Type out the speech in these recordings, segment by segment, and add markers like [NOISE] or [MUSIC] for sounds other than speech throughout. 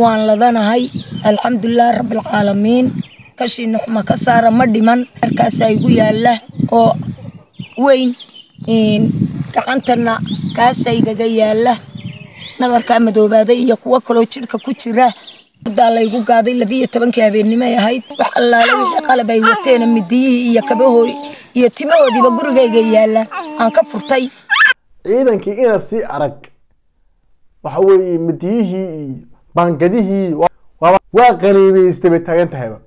waan ladanahay alxamdulilah rabbilcaalamiin kashii nuxma ka saara ma dhiman markaasaa igu yaalla oo weyn gacantana kaasaa igaga yaalla nabarkaa madoobaaday iyo kuwo kaloo jidhka ku jira guddaa laygu gaaday labiiyo tobankii habeennimoy ahayd wax allaala qalab ay wateena midiyihii iyo kabahooy iyo timahoodiiba gurigayga yaalla aan ka furtay ciidankii inaad sii arag waxa weeye midiyihii iyo baangadihii waa qaniibaystay bay taagan tahayba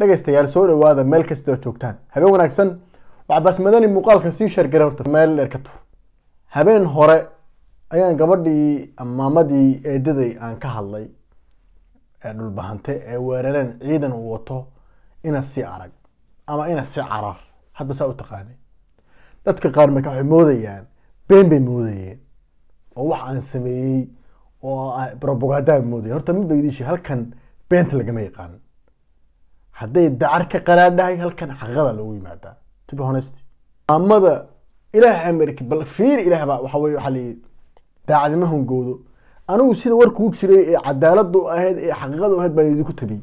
dhegaystayaal soo dhawaada meel kastoo joogtaan habeen wanaagsan waxbaas madani muuqaalka sii shargara horta meel tur habeen hore ayaan gabadhii amaamadii eedaday aan ka hadlay ee dhulbahante ee weerareen ciidan uu wato ina si arag ama ina si caraar hadba saa u taqaanay dadka qaar marka waxay moodayaan been bay moodayeen oo wax aan sameeyey oo ah, robogandaan moodaya horta midba idinshe halkan beenta lagama yaqaanin hadday dacar ka qaraadhahay halkan xaqada loogu yimaadaa to be honest amada ilaah america bal fiir ilaah baa waxa weye waxaa layidhi daacadnimo hongoodo anigu sida warkuu jiray ee cadaaladu ahayd ee xaqiiqadu ahayd baan idinku tabiyey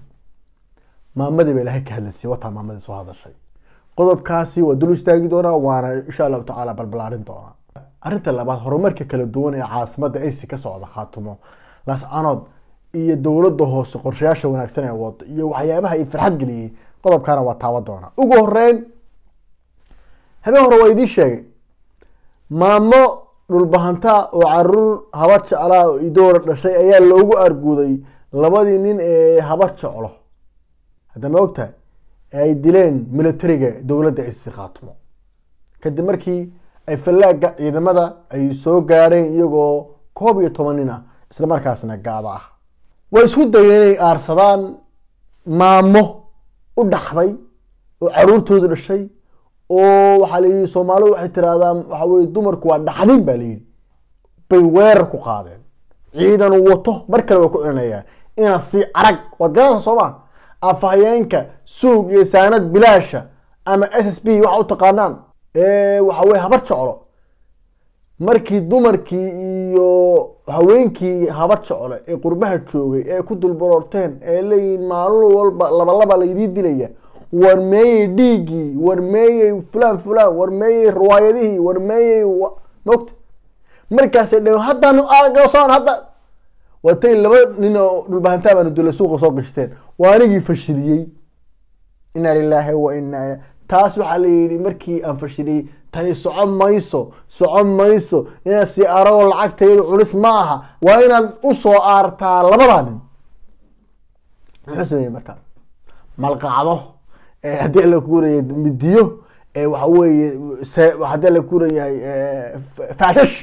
maamadii baa ilaahay ka hadlaysay wataa maamadii soo hadashay qodobkaasi waa dul istaagi doonaa waana insha allahu tacaala balbalaarin doonaa arinta labaad horumarka kala duwan ee caasimada ac ka socda khaatumo las laascanood iyo dowlada hoose qorshayaasha wanaagsan ee wado iyo waxyaabaha i farxad geliyay qodobkana waa taaban doona ugu horeyn habeen hore waa idiin sheegay maamo dhulbahanta oo caruur habar jeclaa oo idoora dhashay ayaa loogu arguuday labadii nin ee habar jeclo hadda ma ogtahay ay dileen milatariga dowladda isi khaatumo kadib markii ay fallaaga ciidamada ay soo gaadheen iyagoo koob iyo toban nin ah isla gaado ah way isku dayeen inay aarsadaan maamo u dhaxday oo caruurtooda dhashay oo waxaa layihi soomaalidu waxay tirahdaan waxa weye dumarku waa dhaxdin baa layidhi bay weerar ku qaadeen ciidan wato mar kale waa ku cilinayaan ina sii carag waad garanaysa soo afhayeenka suug iyo saanad bilaasha ama s s b waxaa u taqaanaan waxawey habar jeclo markii dumarkii iyo haweenkii habar jeclo ee qurbaha joogay ee ku dulbaroorteen ee leeyihin maalin walba labalaba laydii dilaya war meeyey dhiiggii war meeyey fulaan fulaan war meeyey riwaayadihii war meeyey mogta markaasay dhe haddaan goosaan hadda waatay laba nin oo dhulbahantaa baanu dula suuqa soo gashteen waa anigii fashiliyey inna lilaahi wa inna taas waxaa la yidhi markii aan fashiliyey tani socon mayso socon mayso inaad si aragoo lacagtayadu cunis ma aha waa inaad usoo aartaa labadaa nin muxuu sameeyey markaa malqacdo haddii alla kuuraya midiyo waxa weeye haddii alla kuuranyahay faashash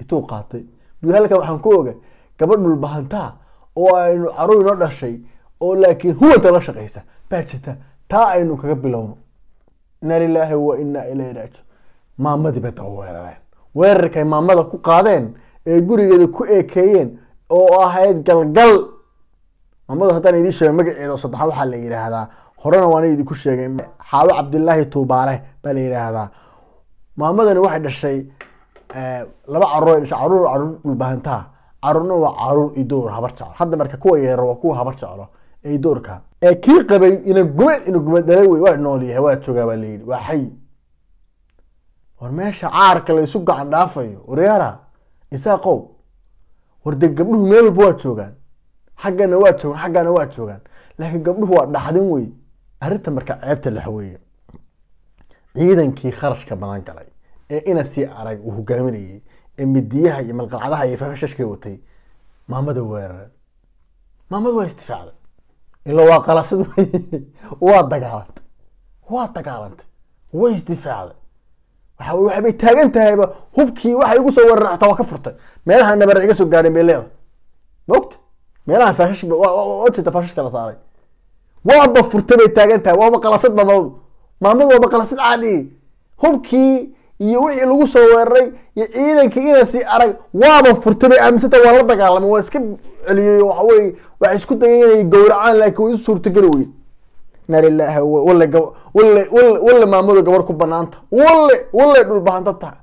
ituu qaatay bu halkan waxaan ku oga gabadh dhulbahantaa oo aynu caruur ino dhashay oo laakiin huwanta la shaqaysa baa jirta taa aynu kaga bilowno inaa lilaahi wa inaa ilayhi raaji maamadii bay daba weerareen weerarkay maamada ku qaadeen ee gurigeeda ku ekeeyeen oo ahayd galgal maamadu haddaan idiin sheega magaceeda saddexaad waxaa la yidhaahdaa horena waana idinku sheegay xaawo cabdilaahi tuubaale baa la yidhaahdaa maamadani waxay dhashay laba caruur dhashay caruur caruur dhulbaahantaha caruurna waa caruur idoor habar jeclo hadda marka kuwa yeero waa kuwa habar jeclo ee kii qabay inagume inagume dhalay wey waa noolyahay waa joogaa baa layidhi waa xay war meesha caarka laysu gacan dhaafayo waryara isaa qow war dee gabdhuhu meel walba waa joogaan xaggana waa joogaan xaggana waa joogaan laakiin gabdhuhu waa dhaxdin wey arrinta marka ceebta lex weeye ciidankii kharashka badan galay ee ina sii arag uu hogaaminayay ee midiyaha iyo malqacadaha iyo fashashkay watay maamada weeraren maamadu waa isdifaacday ila waa qalasad [LAUGHS] waa dagaalantay waa dagaalantay way isdifaacday waxa waxbay taagan tahayba hubkii waxay igu soo weerar waa ka furtay meelaha nabar iga soo gaadhay bay leedahay ma meelaha faashash jirta faashashka la saaray waaba furtay bay taagan tahay waaba qalasad mamadu mamadu waaba qalasad caadi hubkii iyo wixii lagu soo weeraray iyo ciidanka inasi arag waaba furtay bay aaminsanta waa la dagaalamay waa iska celiyey waxaweye waxay isku dayeen inay gowracaan laakiin way u suurtogeli weyd naar ilaaha walle gab walle walle walle maamadu gabar ku banaanta walle walle dhulbahanta taha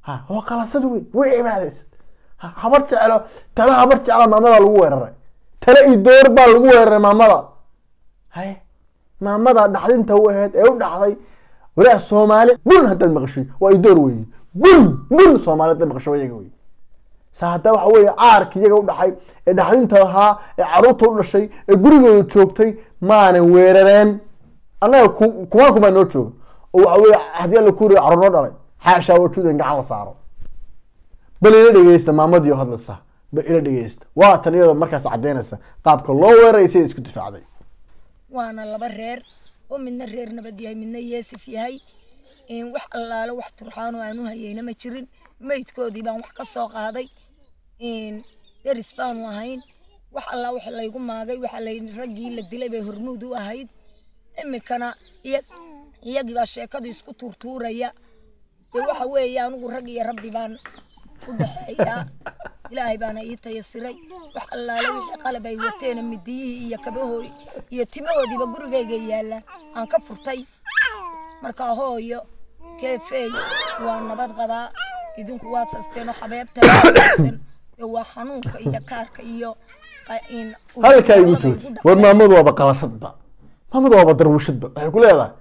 ha waa qalasad weyn way cibaadaysad ha habar jeclo tala habar jecla maamadaa lagu weeraray tala iyo door baa lagu weeraray maamada haye maamada dhaxdinta u aheyd ee u dhaxday walaah soomaali bun haddaad maqashay waa idoor weeye bun bun soomaali haddaad maqasho iyaga wey sa haddaa waxa weeye caarki iyaga u dhaxay ee dhaxdinta lahaa ee caruurta u dhashay ee gurigooda joogtay maanan weerareen annaga kumaanku kumaa noo jooga oo waxa weye haddii alla kuriyo carruur noo dhalay xaashaa wajuud gacan la saaro bal ila dhegeysta maamadiio hadlasa bal ila dhegeysta waa tan iyadoo markaas caddeynaysa qaabka loo weeraray siday isku difaacday waana laba reer oo midna reer nabad yahay midna yeesif yahay wax allaalo wax turxaano aan u hayeyna ma jirin maydkoodii baan wax ka soo qaaday deris baanu ahayn wax allaa wax laygu maagay waxa raggii la dilay bay hormuud u ahayd iminkana iyagii baa sheekadu isku tuurtuuraya dee waxa weeye anigu rag iyo rabbi baan u dhexeeyaa ilaahay baana ii tayasiray wax allaale qalabay wateena midiyihii iyo kabahooy iyo timahoodiiba gurigayga yaalla aan ka furtay marka hooyo keefey waa nabad qabaa idinku waad sasteeno xabeebta waa xanuunka iyo kaarka iyo halkaa igu jooji war maamadu waaba qabasadba maamadu waaba darwushadba waxay ku leedahay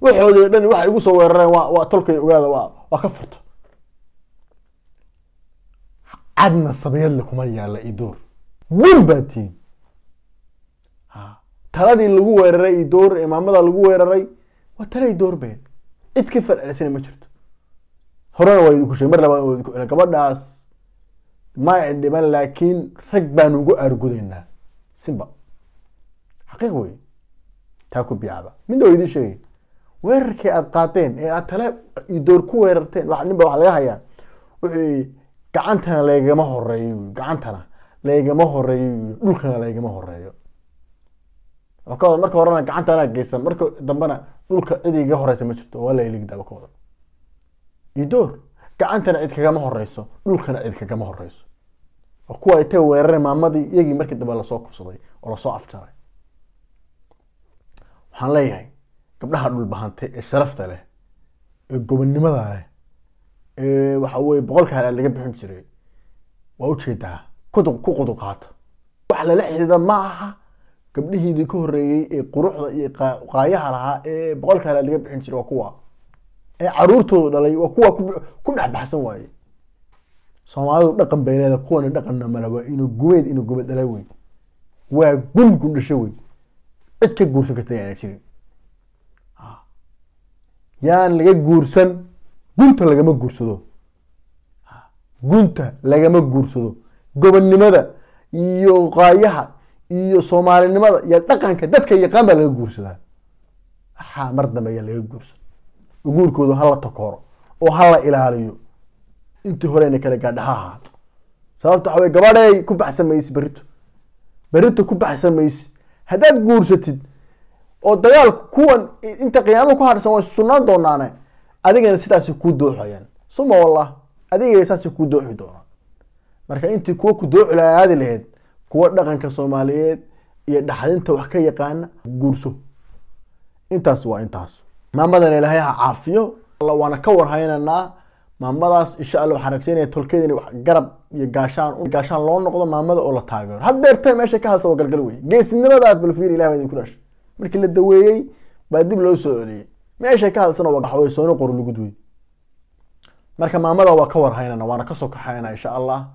waxoodii dhan waxay igu soo weerareen waa tolkay ogaada waa ka furto cadna sabayadle kuma yaalla idoor bun baad tihiin taladii lagu weeraray idoor imaamada lagu weeraray waa tale idoor been cid ka falcelisana ma jirto horena waa idinku sheeg mar labaa idinku celin gabadhaas ma idhiban dhiban laakiin rag baan ugu aargudaynaa simba xaqiiq wey taa ku biicaba midna waa idin sheegay weerarkii aada qaateen ee aad tale idoor ku weerarteen wa ninba waxa laga hayaa wuxuu gacantana laygama horeeyo gacantana laygama horeeyo dhulkana laygama horeeyo ka marka horena gacantana geysan marka dambena dhulka cid iga horeysa ma jirto waa laligdaba ka idoor gacantana cid kagama horeyso dhulkana cid kagama horeyso kuwa intay weerare maamadii iyagii markii dambe lasoo kufsaday oo lasoo afjaray waxaan leeyahay gabdhaha dhulbahantay ee sharafta leh ee gobonnimada leh waxa weye boqolkaan aad laga bixin jiray waa ujeedaa kuduq ku quduq qaata wax lala xidida ma aha gabdhihiidii ka horreeyey ee quruxda iyo qaayaha lahaa ee boqolkaan aad laga bixin jiray waa kuwa ee caruurtooda dhalay waa kuwa ku dhex baxsan waaye soomaalidu dhaqan bay leedahay kuwana dhaqanna mala waa inuu gubeed inuu gube dhala wey waa gun gundhasho wey cid ka guursan karta yaana jirin yaan laga guursan gunta lagama guursado gunta lagama guursado gobonnimada iyo qaayaha iyo soomaalinimada iyo dhaqanka dadka yaqaan baa laga guursadaa waxaa mar dambe ayaa laga guursada guurkooda hala takooro oo hala ilaaliyo intii horeyna kale gaadhaha ahaato sababta waxaa wey gabadhay ku baxsan maysi berrito berrito ku baxsan maysi haddaad guursatid oo dagaalku kuwan inta qiyaamada ku hadhsan waa isu doonaane adigana sidaas ku dooxayaan suma wallah adigay saas ku dooxi doonaan marka intii kuwa ku dooxil aadi laheyd kuwa dhaqanka soomaaliyeed iyo dhaxdinta wax ka yaqaana guurso intaas waa intaas maamadan ilaahay ha caafiyo waana ka warhaynaynaa maamadaas insha alla waxaan ragsaynaya tolkeedin wax garab iyo gaashaan gaashaan loo noqdo maamada oo la taageero haddeertay meesha ka halsa oo galgal weye geesnimadaas bal fiir baa ku dhashay markii la daweeyey baa dib loo soo celiyey meeshay ka hadalsan waa qaxooy soona qor lagu duway marka maamada waa ka warhaynana waana kasoo kaxaynaa insha allah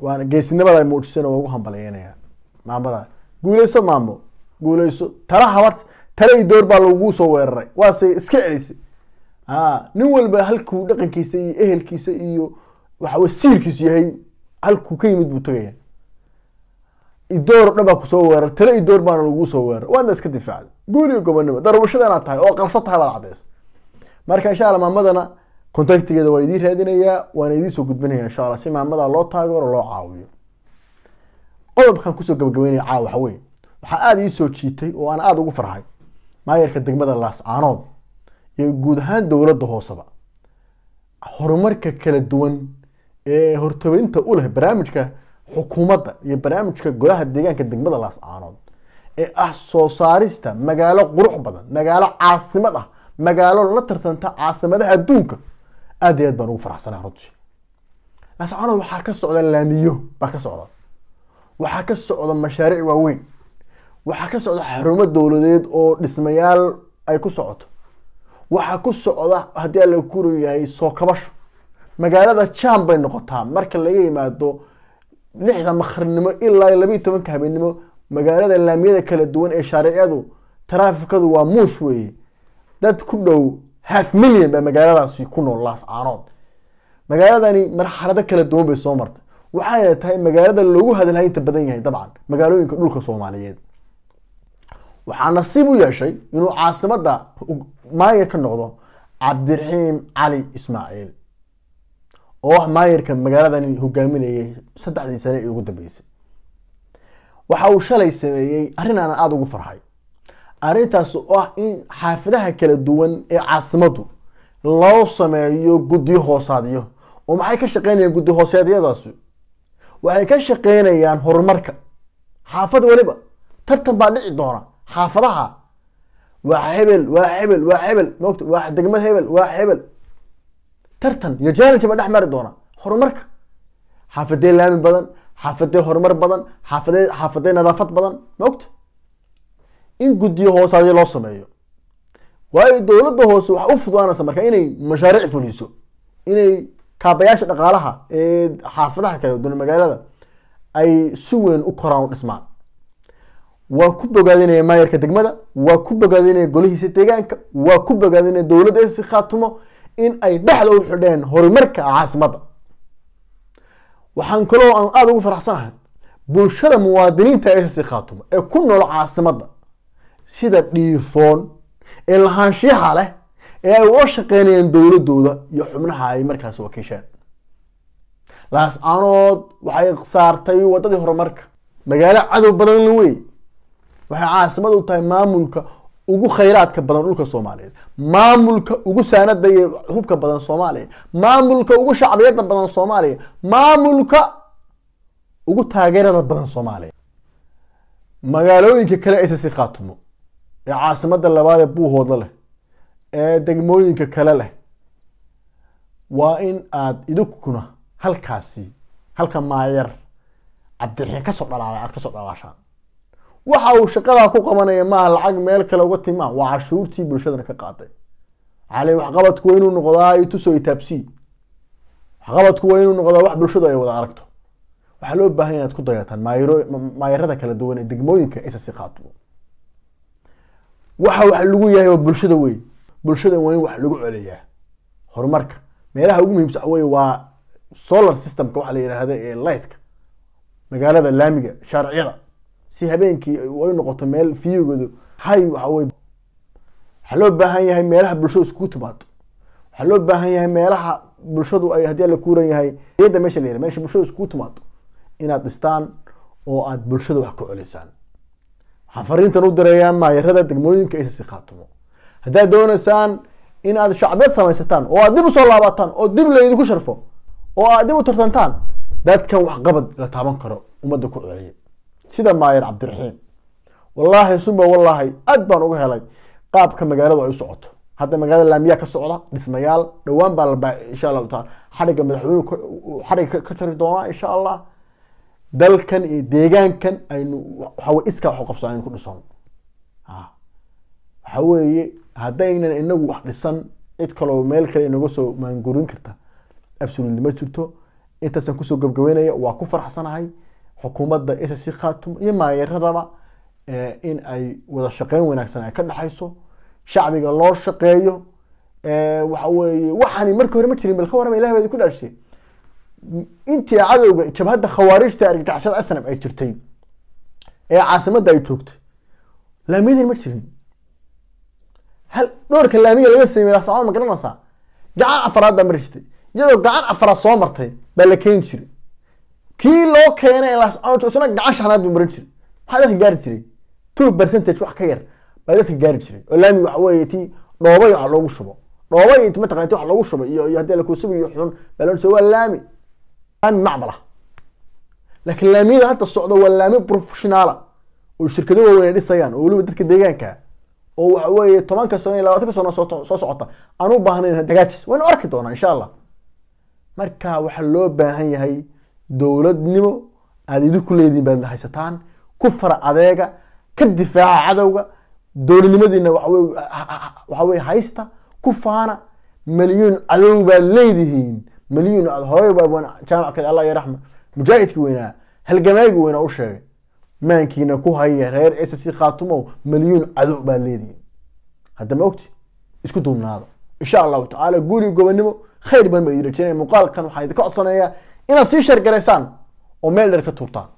waana geesinimada muujisana waa ugu hambaleynaya maamada guuleyso maamo guuleyso tala habar tala iyo door baa lagu soo weeraray waase iska celisay a nin walba halkuu dhaqankiisa iyo ehelkiisa iyo waxaw siirkiisu yahay halkuu ka yimid buu tagaya idoor dhan baa kusoo weeraray tala idoor baana lagu soo weeraray waana iska difaacday guriga gobonimo darawashada inaad tahay oo qalsa tahay baad caddays marka insha alla maamadana contactigeeda waa idiin raadinayaa waana idiin soo gudbinaya insha alla si maamadaa loo taageero loo caawiyo qodobkan kusoo gabagabeynaya caaw waxa weeye waxaa aada ii soo jiitay oo aan aada ugu farhay maayarka degmada laascaanood iyo guud ahaan dowladda hooseba horumarka kala duwan ee hortabeynta u leh barnaamijka xukuumadda iyo barnaamijka golaha deegaanka degmada laascaanood ee ah soo saarista magaalo qurux badan magaalo caasimad ah magaalo la tartanta caasimadaha adduunka aad iyo aad baan ugu faraxsanaa runtii laascanood waxaa ka socda laamiyo baa ka socda waxaa ka socda mashaariic waaweyn waxaa ka socda xarumo dowladeed oo dhismayaal ay ku socoto waxaa ku socda haddii alla kuru yahay soo kabasho magaalada jam bay noqotaa marka laga yimaado lixda makhrnimo ilaa labayo tobanka habeennimo magaalada laamiyada kala duwan ee shaariicadu taraafikadu waa muush weeye dad ku dhow half million baa magaaladaasi ku nool las laascaanood magaaladani marxalado kala duwan bay soo martay waxayna tahay magaalada loogu hadalhay inta badan yahay dabcan magaalooyinka dhulka soomaaliyeed waxaa nasiib u yeeshay inuu caasimada maayir ka noqdo cabdiraxiim cali ismaaciil oo ah maayirka magaaladani hogaaminayay saddexdii sane ee ugu dambeysay waxa uu shalay sameeyey arrin aanan aada ugu farxay arrintaas oo ah in xaafadaha kala duwan ee caasimaddu loo sameeyo guddiyo hoosaadyo oo maxay ka shaqeynayaan guddi hoosaadyadaasi waxay ka shaqeynayaan horumarka xaafad weliba tartan baa dhici doona xaafadaha waa hebel waa hebel waa hebel moogta waa degmad hebel waa hebel tartan iyo jaalinsi baa dhex mari doona horumarka xaafadee laami badan xaafadee horumar badan xaafade xaafadee nadaafad badan maogta in guddiyo hoose hadii loo sameeyo waayo dowladda hoose waxaa u fududaanaysa marka inay mashaariic fuliso inay kaabayaasha dhaqaalaha ee xaafadaha kale dul magaalada ay si weyn u koraan u dhismaan waa ku bogaadinaya maayarka degmada waa ku bogaadinaya golihiisa deegaanka waa ku bogaadinaya dowladda si khaatumo in ay dhexda u xidheen horumarka caasimadda waxaan kaloo aan aada ugu faraxsanahay bulshada muwaadiniinta eessi khaatumo ee ku nool caasimadda sida dhiifoon ee lahaanshiyaha leh ee ay uga shaqeynayaan dowladooda iyo xubnaha ay markaas wakiisheen laas-aanood waxay saartay waddadii horumarka magaalo cadow badan la wey waxay caasimad u tahay maamulka ugu khayraadka badan dhulka soomaaliyeed maamulka ugu saanada hubka badan soomaaliya maamulka ugu shacbiyada badan soomaaliya maamulka ugu taageerada badan soomaaliya magaalooyinka kale ssc khaatumo ee caasimada labaad ee buuhooda leh ee degmooyinka kale leh waa in aada idinkuna halkaasi halka maayar cabdiraxiin kasoo dhalaalay aad kasoo dhalaashaan waxa uu shaqadaa ku qabanaya maaha lacag meel kale uga timaa waa cashuurtii bulshadana ka qaaday ale waxqabadku waa inuu noqdaa tuso taabsii waxqabadku waa inuu noqdaa wax bulshadu ay wada aragto waxaa loo baahan ya inaad ku dayataan maayarada kala duwan ee degmooyinka isasi qaato waxa wax lagu yahay waa bulshada wey bulshada waa in wax lagu celiyaa horumarka meelaha ugu muhiimsan ah wey waa solar systemka waxa la yidhaahda ee lightka magaalada laamiga shaarciyada si habeenkii ay noqoto meel fiyigooda hay waxawey waxaa loo baahan yahay meelaha bulshadu iskugu timaado waxaa loo baahan yahay meelaha bulshadu ay haddii ala kuuran yahay yadda meesha la yahay meesha bulshadu iskugu timaado inaad dhistaan oo aad bulshada wax ka colisaan waxaan fariintan u direeyaa maayarada degmooyinka isasi qaatumo haddaad doonaysaan inaad aad shacbeed samaysataan oo aad dib usoo laabataan oo dib laydinku sharfo oo aad dib u tartantaan dadkan waxqabad la taaban karo ummadda ku celiya sida maayar cabdiraxiim wallaahi suma wallaahi aad baan uga helay qaabka magaaladu ay u socoto hadda magaalada laamiyaa ka socda dhismayaal dhowaan baa labaa insha allahu taala xadhigga madaxweynuhu xadhigga ka jari doonaa insha allah dalkan iyo deegaankan aynu waxaawey iskaa waxu qabsan aynu ku dhisano waxa weeye haddaynan inagu wax dhisan cid kaloo meel kale inaga soo maangurin karta absolutely ma jirto intaasaan kusoo gabgabeynaya waa ku faraxsanahay xukuumadda ssc khatum iyo maayaradaba in ay wada shaqeyn wanaagsan ay ka dhexayso shacbiga loo shaqeeyo waxa weeye waxaani markii hore ma jirin bal ka warrama ilahi baa idinku dhaashe intii cadowga jabhadda khawaarijta argagixisada asnam ay jirtay ee caasimadda ay joogtay laamiyadeen ma jirin hal dhowrka laamiya laga sameeya somaal ma garanaysaa gacan afaraad baa ma jirtay iyadoo gacan afaraad soo martay baa la keeni jiray kii loo keena lasocod isna gacan shanaad buu marin jiray maxaa dadka gaari jiray two percentage wax ka yar baa dadka gaari jiray oo laami waxa weeye ti dhooba iyo loogu shubo dhooba iyo mataqana ti wax loogu shubo iyo iyo haddii lakusubi iyo xun baa loo waa laami laami macdala laakiin laamiyada hadda socda waa laami professionaala ah oo shirkado waaweyn dhisayaan oo weliba dadka deegaanka ah. oo waxa weeye tobanka sano iyo labaatanka sano soo soo socota aan u baahnayn hagaajis waynu arki doonaa insha allah marka waxaa loo baahan yahay dowladnimo aada idinku leedihin baad haysataan ku adeega ka difaaca cadowga dowladnimadiina waxaa weye haysta ku faana malyuun cadow baad leedihiin malyuun aad horey jaamackeed allah yaraxma mujaahidki weynaa halgamaygi weynaa u sheegay maankiina ku haya reer s c khaatumow malyuun cadow baad leedihiin hadda ma ogti isku duubnaada insha allahu tacaala guuri gobonimo khayr badan baa idin rajeynaya muuqaalkan waxaa idinka codsonayaa inaad sii shargaraysaan oo meel dher ka tuurtaan